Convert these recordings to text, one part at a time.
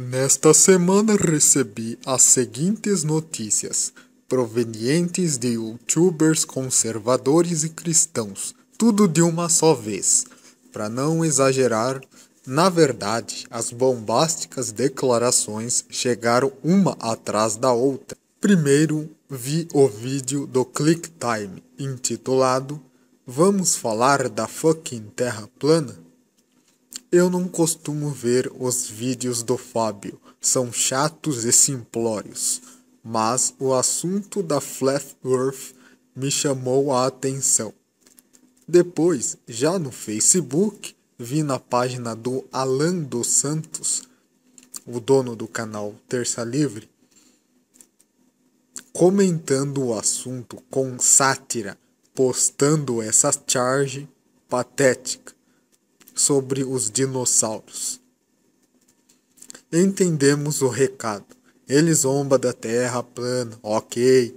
Nesta semana recebi as seguintes notícias, provenientes de youtubers conservadores e cristãos, tudo de uma só vez. Para não exagerar, na verdade, as bombásticas declarações chegaram uma atrás da outra. Primeiro, vi o vídeo do ClickTime Time, intitulado Vamos falar da fucking Terra plana? Eu não costumo ver os vídeos do Fábio, são chatos e simplórios, mas o assunto da Flat Earth me chamou a atenção. Depois, já no Facebook, vi na página do Alan dos Santos, o dono do canal Terça Livre, comentando o assunto com sátira, postando essa charge patética sobre os dinossauros. Entendemos o recado. Ele zomba da terra plana, ok.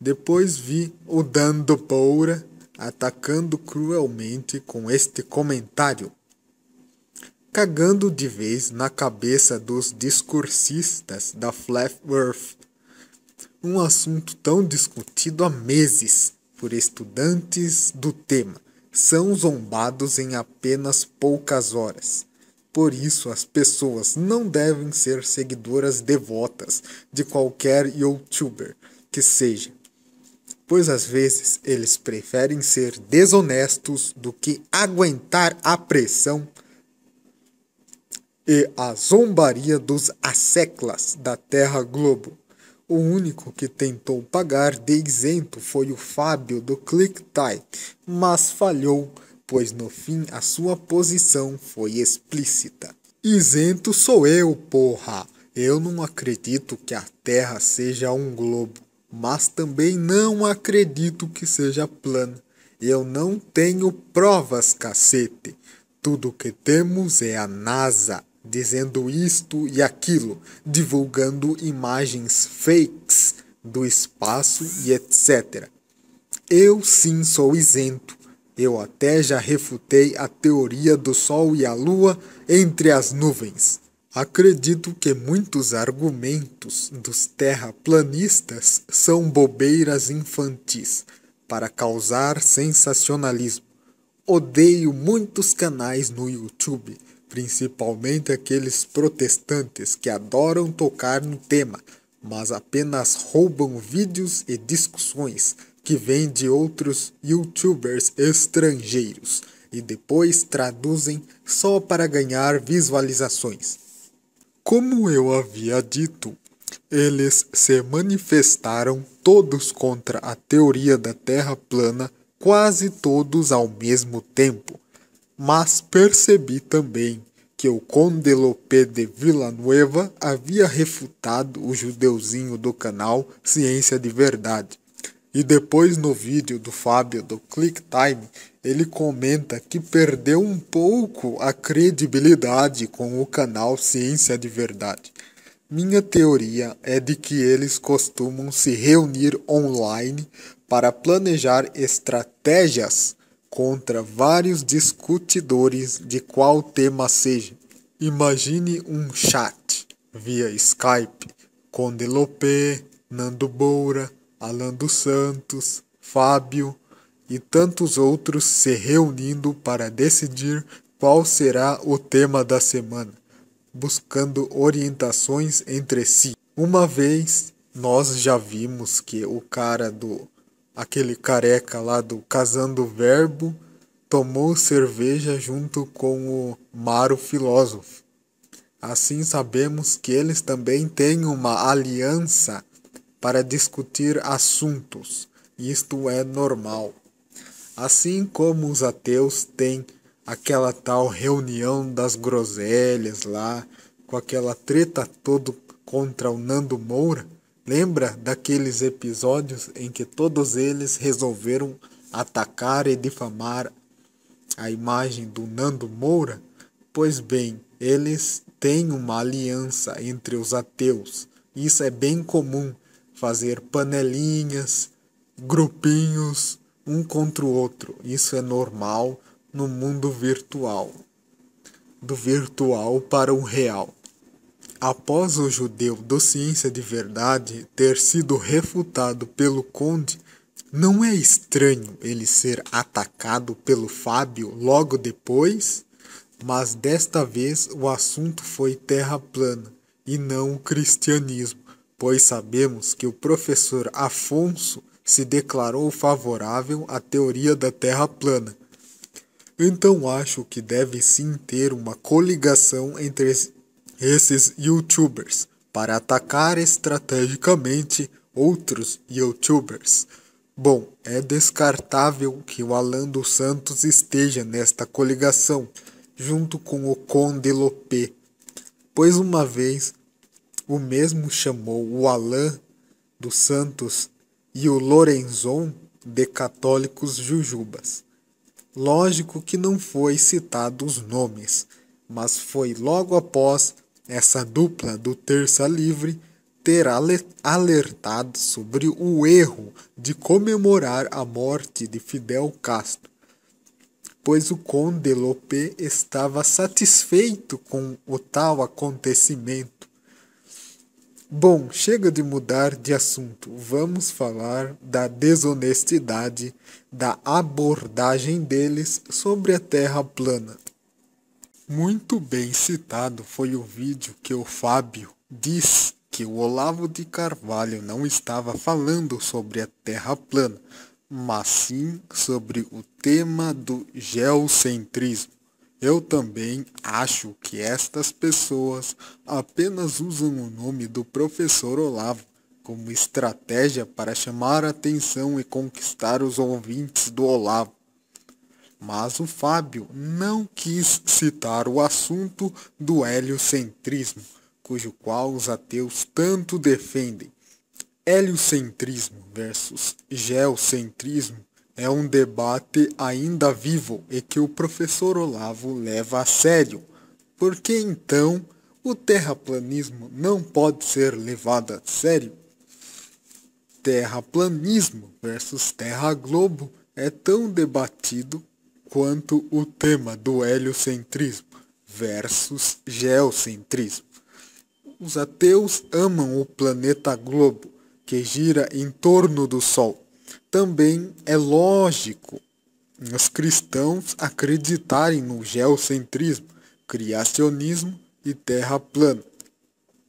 Depois vi o Dando Poura atacando cruelmente com este comentário. Cagando de vez na cabeça dos discursistas da Flat Earth. Um assunto tão discutido há meses por estudantes do tema são zombados em apenas poucas horas. Por isso, as pessoas não devem ser seguidoras devotas de qualquer youtuber que seja, pois às vezes eles preferem ser desonestos do que aguentar a pressão e a zombaria dos asseclas da Terra Globo. O único que tentou pagar de isento foi o Fábio do ClickTie, mas falhou, pois no fim a sua posição foi explícita. Isento sou eu, porra! Eu não acredito que a Terra seja um globo, mas também não acredito que seja plana. Eu não tenho provas, cacete. Tudo que temos é a NASA dizendo isto e aquilo, divulgando imagens fakes do espaço e etc. Eu sim sou isento. Eu até já refutei a teoria do Sol e a Lua entre as nuvens. Acredito que muitos argumentos dos terraplanistas são bobeiras infantis para causar sensacionalismo. Odeio muitos canais no YouTube principalmente aqueles protestantes que adoram tocar no tema, mas apenas roubam vídeos e discussões que vêm de outros youtubers estrangeiros e depois traduzem só para ganhar visualizações. Como eu havia dito, eles se manifestaram todos contra a teoria da Terra plana, quase todos ao mesmo tempo, mas percebi também que o Conde Lope de Villanueva havia refutado o judeuzinho do canal Ciência de Verdade. E depois no vídeo do Fábio do Click Time, ele comenta que perdeu um pouco a credibilidade com o canal Ciência de Verdade. Minha teoria é de que eles costumam se reunir online para planejar estratégias contra vários discutidores de qual tema seja. Imagine um chat via Skype com Delopé, Nando Boura, Alan dos Santos, Fábio e tantos outros se reunindo para decidir qual será o tema da semana, buscando orientações entre si. Uma vez nós já vimos que o cara do aquele careca lá do Casando Verbo, tomou cerveja junto com o Maro Filósofo. Assim sabemos que eles também têm uma aliança para discutir assuntos. Isto é normal. Assim como os ateus têm aquela tal reunião das groselhas lá, com aquela treta todo contra o Nando Moura, Lembra daqueles episódios em que todos eles resolveram atacar e difamar a imagem do Nando Moura? Pois bem, eles têm uma aliança entre os ateus. Isso é bem comum, fazer panelinhas, grupinhos um contra o outro. Isso é normal no mundo virtual. Do virtual para o real. Após o judeu do Ciência de Verdade ter sido refutado pelo Conde, não é estranho ele ser atacado pelo Fábio logo depois? Mas desta vez o assunto foi terra plana e não o cristianismo, pois sabemos que o professor Afonso se declarou favorável à teoria da terra plana. Então acho que deve sim ter uma coligação entre esses youtubers para atacar estrategicamente outros youtubers. Bom, é descartável que o Alan dos Santos esteja nesta coligação, junto com o Conde Lopé, pois uma vez o mesmo chamou o Alan dos Santos e o Lorenzon de católicos jujubas. Lógico que não foi citado os nomes, mas foi logo após essa dupla do Terça Livre terá alertado sobre o erro de comemorar a morte de Fidel Castro, pois o Conde Lope estava satisfeito com o tal acontecimento. Bom, chega de mudar de assunto. Vamos falar da desonestidade da abordagem deles sobre a Terra plana. Muito bem citado foi o vídeo que o Fábio diz que o Olavo de Carvalho não estava falando sobre a Terra plana, mas sim sobre o tema do geocentrismo. Eu também acho que estas pessoas apenas usam o nome do professor Olavo como estratégia para chamar a atenção e conquistar os ouvintes do Olavo mas o Fábio não quis citar o assunto do heliocentrismo, cujo qual os ateus tanto defendem. Heliocentrismo versus geocentrismo é um debate ainda vivo e que o professor Olavo leva a sério. Por que então o terraplanismo não pode ser levado a sério? Terraplanismo versus terra globo é tão debatido quanto o tema do heliocentrismo versus geocentrismo. Os ateus amam o planeta Globo, que gira em torno do Sol. Também é lógico os cristãos acreditarem no geocentrismo, criacionismo e terra plana.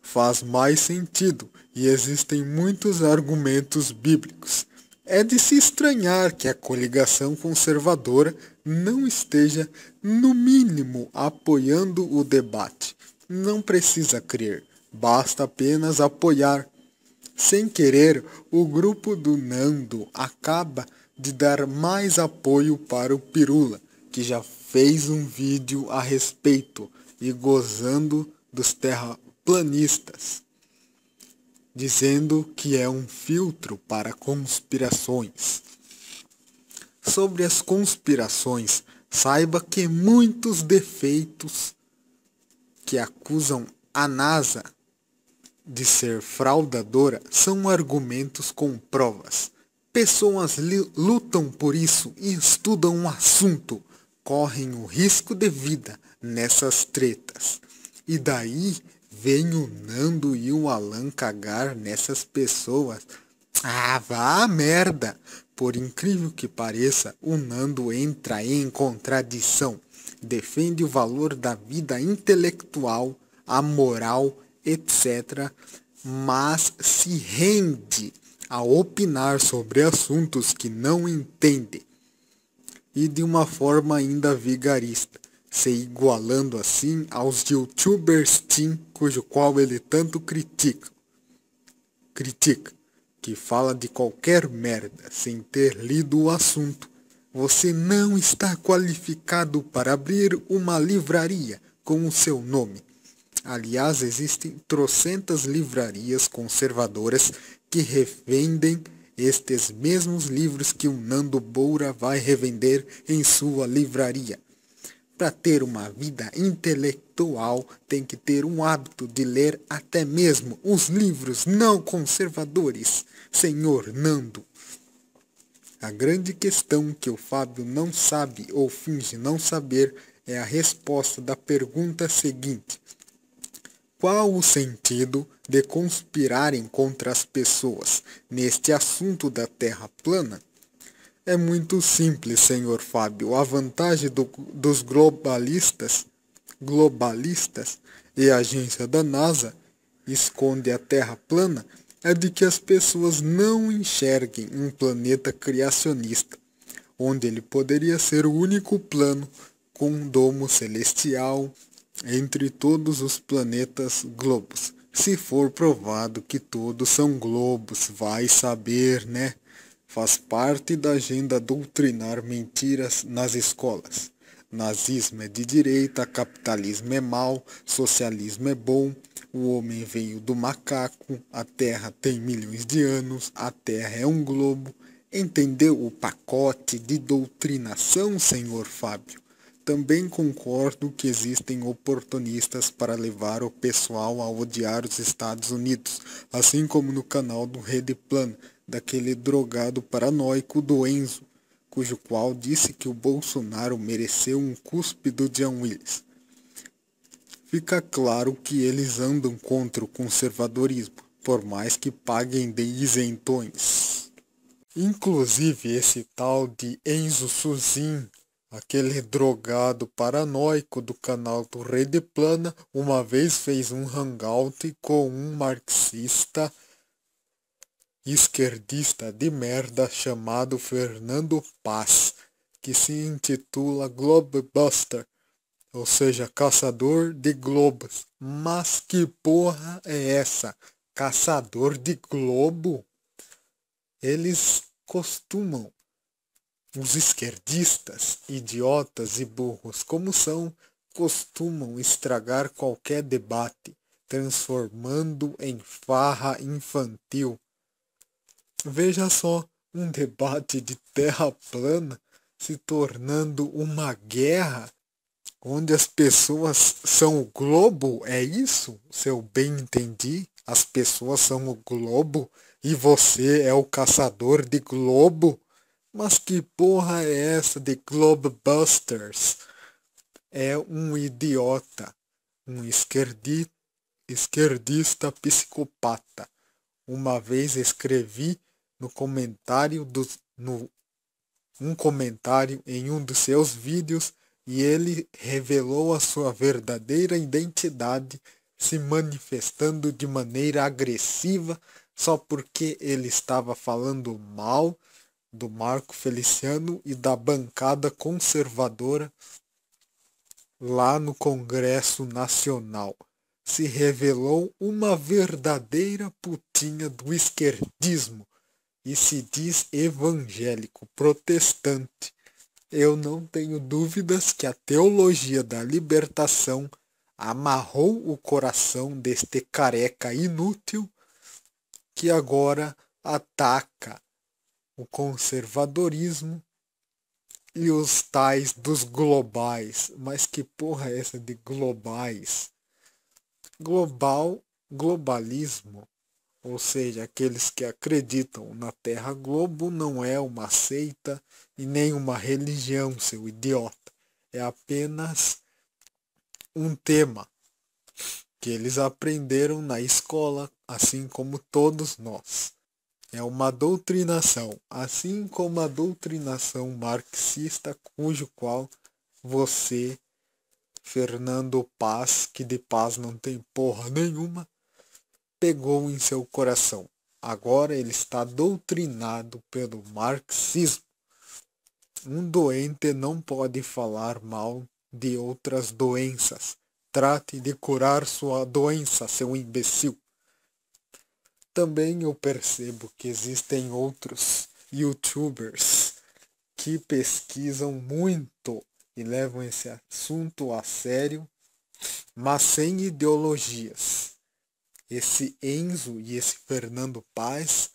Faz mais sentido e existem muitos argumentos bíblicos é de se estranhar que a coligação conservadora não esteja, no mínimo, apoiando o debate. Não precisa crer, basta apenas apoiar. Sem querer, o grupo do Nando acaba de dar mais apoio para o Pirula, que já fez um vídeo a respeito e gozando dos terraplanistas dizendo que é um filtro para conspirações. Sobre as conspirações, saiba que muitos defeitos que acusam a NASA de ser fraudadora são argumentos com provas. Pessoas lutam por isso e estudam o um assunto, correm o risco de vida nessas tretas. E daí vem o Nando e o Alan cagar nessas pessoas. Ah, vá a merda! Por incrível que pareça, o Nando entra em contradição. Defende o valor da vida intelectual, a moral, etc., mas se rende a opinar sobre assuntos que não entende e de uma forma ainda vigarista se igualando assim aos youtubers Team, cujo qual ele tanto critica. Critica, que fala de qualquer merda sem ter lido o assunto. Você não está qualificado para abrir uma livraria com o seu nome. Aliás, existem trocentas livrarias conservadoras que revendem estes mesmos livros que o Nando Boura vai revender em sua livraria. Para ter uma vida intelectual, tem que ter um hábito de ler até mesmo os livros não conservadores, senhor Nando. A grande questão que o Fábio não sabe ou finge não saber é a resposta da pergunta seguinte: Qual o sentido de conspirarem contra as pessoas neste assunto da Terra plana? É muito simples, senhor Fábio. A vantagem do, dos globalistas, globalistas e a agência da NASA esconde a Terra plana é de que as pessoas não enxerguem um planeta criacionista, onde ele poderia ser o único plano com um domo celestial entre todos os planetas globos. Se for provado que todos são globos, vai saber, né? faz parte da agenda doutrinar mentiras nas escolas. Nazismo é de direita, capitalismo é mal, socialismo é bom, o homem veio do macaco, a terra tem milhões de anos, a terra é um globo. Entendeu o pacote de doutrinação, senhor Fábio? Também concordo que existem oportunistas para levar o pessoal a odiar os Estados Unidos, assim como no canal do Rede Plano, daquele drogado paranoico do Enzo, cujo qual disse que o Bolsonaro mereceu um cuspe do John Willis. Fica claro que eles andam contra o conservadorismo, por mais que paguem de isentões. Inclusive esse tal de Enzo Suzin Aquele drogado paranoico do canal do Rede Plana uma vez fez um hangout com um marxista esquerdista de merda chamado Fernando Paz, que se intitula Globebuster, ou seja, caçador de globos. Mas que porra é essa? Caçador de globo? Eles costumam, os esquerdistas, idiotas e burros como são, costumam estragar qualquer debate, transformando em farra infantil Veja só, um debate de terra plana se tornando uma guerra onde as pessoas são o globo, é isso? Se eu bem entendi, as pessoas são o globo e você é o caçador de globo? Mas que porra é essa de Globusters? É um idiota, um esquerdi, esquerdista psicopata. Uma vez escrevi no comentário dos, no, um comentário em um dos seus vídeos e ele revelou a sua verdadeira identidade, se manifestando de maneira agressiva só porque ele estava falando mal do Marco Feliciano e da bancada conservadora lá no Congresso Nacional. Se revelou uma verdadeira putinha do esquerdismo, e se diz evangélico protestante, eu não tenho dúvidas que a teologia da libertação amarrou o coração deste careca inútil que agora ataca o conservadorismo e os tais dos globais. Mas que porra é essa de globais? Global, globalismo ou seja, aqueles que acreditam na Terra Globo não é uma seita e nem uma religião, seu idiota. É apenas um tema que eles aprenderam na escola, assim como todos nós. É uma doutrinação, assim como a doutrinação marxista, cujo qual você, Fernando Paz, que de paz não tem porra nenhuma, pegou em seu coração. Agora ele está doutrinado pelo marxismo. Um doente não pode falar mal de outras doenças. Trate de curar sua doença, seu imbecil. Também eu percebo que existem outros youtubers que pesquisam muito e levam esse assunto a sério, mas sem ideologias esse Enzo e esse Fernando Paz,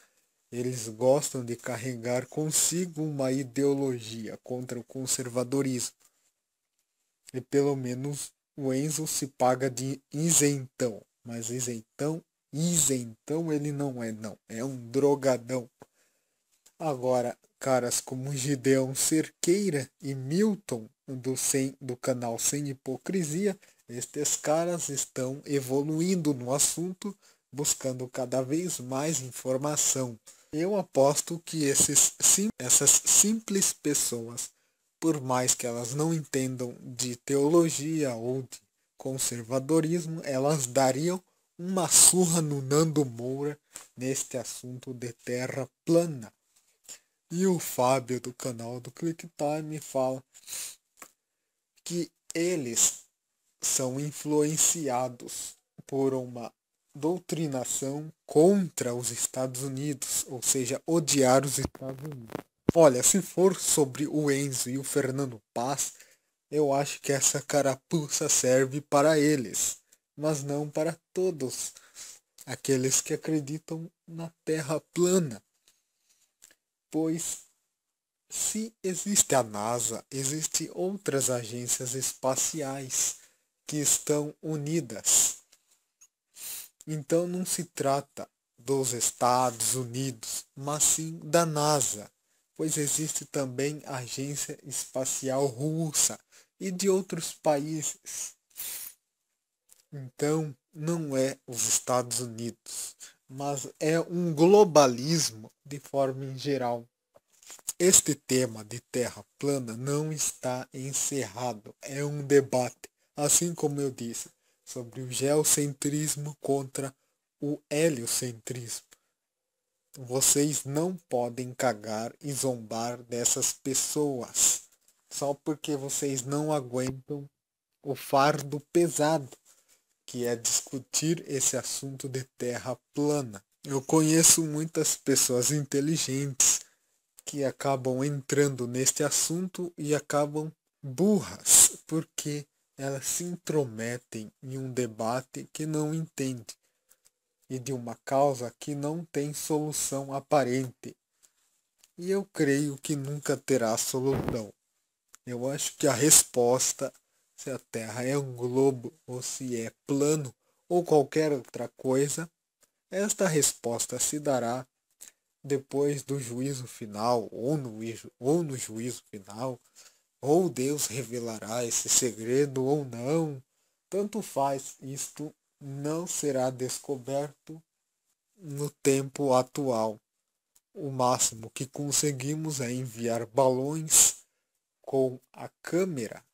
eles gostam de carregar consigo uma ideologia contra o conservadorismo. E pelo menos o Enzo se paga de isentão, mas isentão, isentão ele não é não, é um drogadão. Agora, caras como Gideão Cerqueira e Milton do, sem, do canal Sem Hipocrisia estes caras estão evoluindo no assunto, buscando cada vez mais informação. Eu aposto que esses, sim, essas simples pessoas, por mais que elas não entendam de teologia ou de conservadorismo, elas dariam uma surra no Nando Moura neste assunto de terra plana. E o Fábio do canal do Click Time fala que eles são influenciados por uma doutrinação contra os Estados Unidos, ou seja, odiar os Estados Unidos. Olha, se for sobre o Enzo e o Fernando Paz, eu acho que essa carapuça serve para eles, mas não para todos aqueles que acreditam na Terra plana. Pois se existe a NASA, existem outras agências espaciais que estão unidas. Então não se trata dos Estados Unidos, mas sim da NASA, pois existe também a Agência Espacial Russa e de outros países. Então, não é os Estados Unidos, mas é um globalismo de forma em geral. Este tema de terra plana não está encerrado, é um debate Assim como eu disse sobre o geocentrismo contra o heliocentrismo. Vocês não podem cagar e zombar dessas pessoas só porque vocês não aguentam o fardo pesado que é discutir esse assunto de terra plana. Eu conheço muitas pessoas inteligentes que acabam entrando neste assunto e acabam burras porque elas se intrometem em um debate que não entende e de uma causa que não tem solução aparente. E eu creio que nunca terá solução. Eu acho que a resposta se a Terra é um globo ou se é plano ou qualquer outra coisa, esta resposta se dará depois do juízo final ou no, ou no juízo final ou Deus revelará esse segredo ou não. Tanto faz, isto não será descoberto no tempo atual. O máximo que conseguimos é enviar balões com a câmera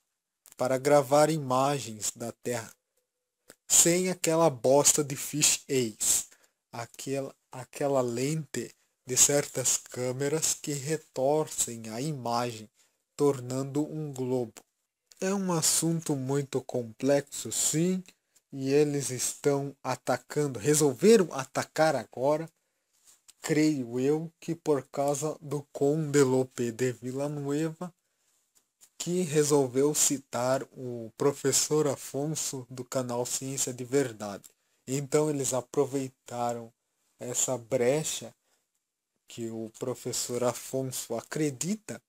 para gravar imagens da Terra sem aquela bosta de fish ace, aquela, aquela lente de certas câmeras que retorcem a imagem tornando um globo. É um assunto muito complexo, sim, e eles estão atacando, resolveram atacar agora, creio eu, que por causa do Conde Lope de Villanueva, que resolveu citar o professor Afonso do canal Ciência de Verdade. Então eles aproveitaram essa brecha que o professor Afonso acredita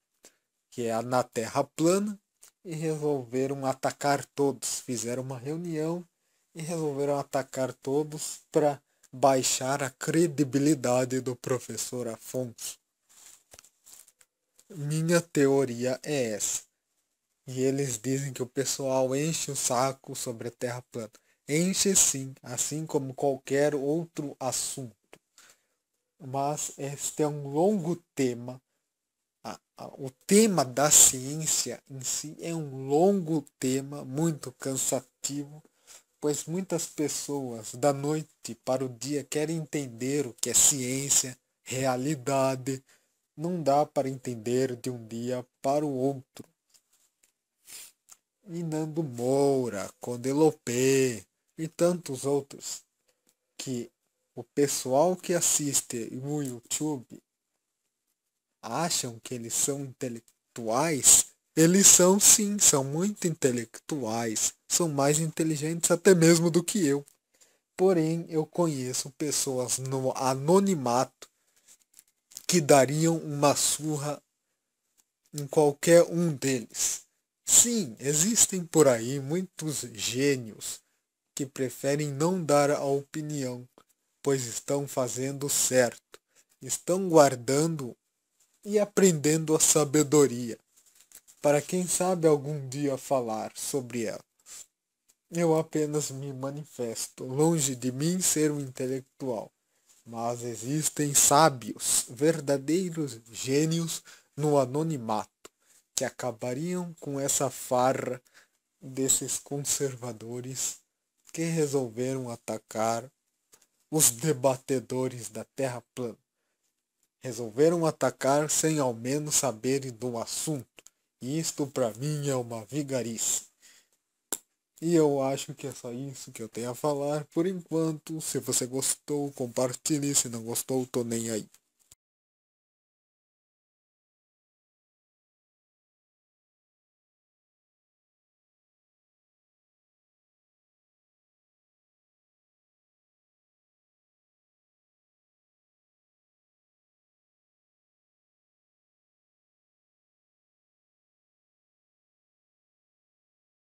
que é a Na Terra Plana, e resolveram atacar todos. Fizeram uma reunião e resolveram atacar todos para baixar a credibilidade do professor Afonso. Minha teoria é essa. E eles dizem que o pessoal enche o saco sobre a Terra plana. Enche sim, assim como qualquer outro assunto. Mas este é um longo tema a, a, o tema da ciência em si é um longo tema, muito cansativo, pois muitas pessoas da noite para o dia querem entender o que é ciência, realidade. Não dá para entender de um dia para o outro. E Nando Moura, Condelopé e tantos outros que o pessoal que assiste no YouTube acham que eles são intelectuais, eles são sim, são muito intelectuais, são mais inteligentes até mesmo do que eu. Porém, eu conheço pessoas no anonimato que dariam uma surra em qualquer um deles. Sim, existem por aí muitos gênios que preferem não dar a opinião, pois estão fazendo certo, estão guardando e aprendendo a sabedoria, para quem sabe algum dia falar sobre ela. Eu apenas me manifesto, longe de mim ser um intelectual, mas existem sábios, verdadeiros gênios no anonimato, que acabariam com essa farra desses conservadores que resolveram atacar os debatedores da Terra plana. Resolveram atacar sem ao menos saberem do assunto. Isto para mim é uma vigarice. E eu acho que é só isso que eu tenho a falar por enquanto. Se você gostou, compartilhe. Se não gostou, tô nem aí.